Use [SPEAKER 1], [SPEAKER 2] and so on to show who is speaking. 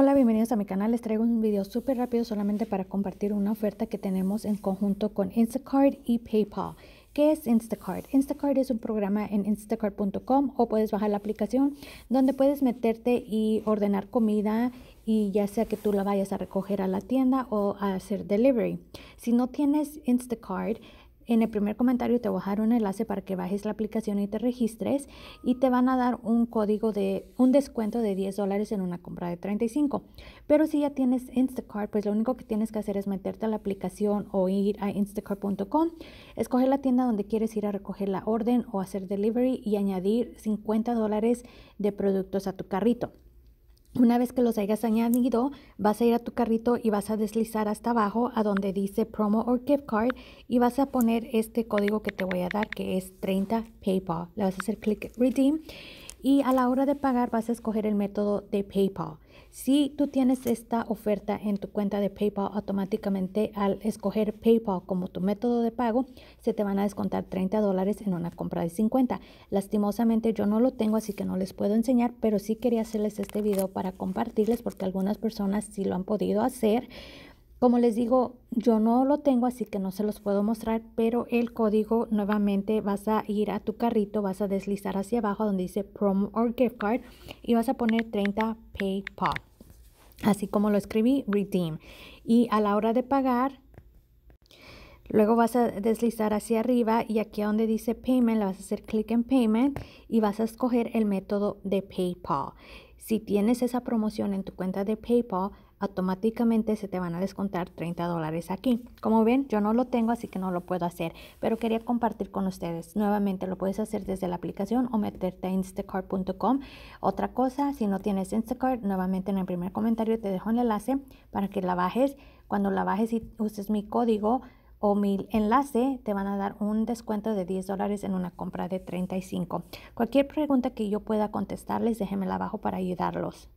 [SPEAKER 1] Hola, bienvenidos a mi canal. Les traigo un video súper rápido solamente para compartir una oferta que tenemos en conjunto con Instacart y PayPal. ¿Qué es Instacart? Instacart es un programa en instacart.com o puedes bajar la aplicación donde puedes meterte y ordenar comida y ya sea que tú la vayas a recoger a la tienda o a hacer delivery. Si no tienes Instacart, en el primer comentario te voy a dejar un enlace para que bajes la aplicación y te registres y te van a dar un código de un descuento de 10 dólares en una compra de 35. Pero si ya tienes Instacart, pues lo único que tienes que hacer es meterte a la aplicación o ir a instacart.com, escoger la tienda donde quieres ir a recoger la orden o hacer delivery y añadir 50 dólares de productos a tu carrito. Una vez que los hayas añadido, vas a ir a tu carrito y vas a deslizar hasta abajo a donde dice promo or gift card y vas a poner este código que te voy a dar que es 30 PayPal. Le vas a hacer clic redeem y a la hora de pagar vas a escoger el método de PayPal. Si tú tienes esta oferta en tu cuenta de PayPal, automáticamente al escoger PayPal como tu método de pago, se te van a descontar 30 dólares en una compra de 50. Lastimosamente yo no lo tengo, así que no les puedo enseñar, pero sí quería hacerles este video para compartirles porque algunas personas sí lo han podido hacer. Como les digo, yo no lo tengo, así que no se los puedo mostrar, pero el código nuevamente vas a ir a tu carrito, vas a deslizar hacia abajo donde dice promo or gift card y vas a poner 30 PayPal. Así como lo escribí, redeem. Y a la hora de pagar, luego vas a deslizar hacia arriba y aquí donde dice payment, le vas a hacer clic en payment y vas a escoger el método de PayPal. Si tienes esa promoción en tu cuenta de PayPal, automáticamente se te van a descontar 30 dólares aquí. Como ven, yo no lo tengo, así que no lo puedo hacer, pero quería compartir con ustedes. Nuevamente, lo puedes hacer desde la aplicación o meterte a instacart.com. Otra cosa, si no tienes Instacart, nuevamente en el primer comentario te dejo el enlace para que la bajes. Cuando la bajes y uses mi código, o mi enlace, te van a dar un descuento de 10 dólares en una compra de 35. Cualquier pregunta que yo pueda contestarles, déjenmela abajo para ayudarlos.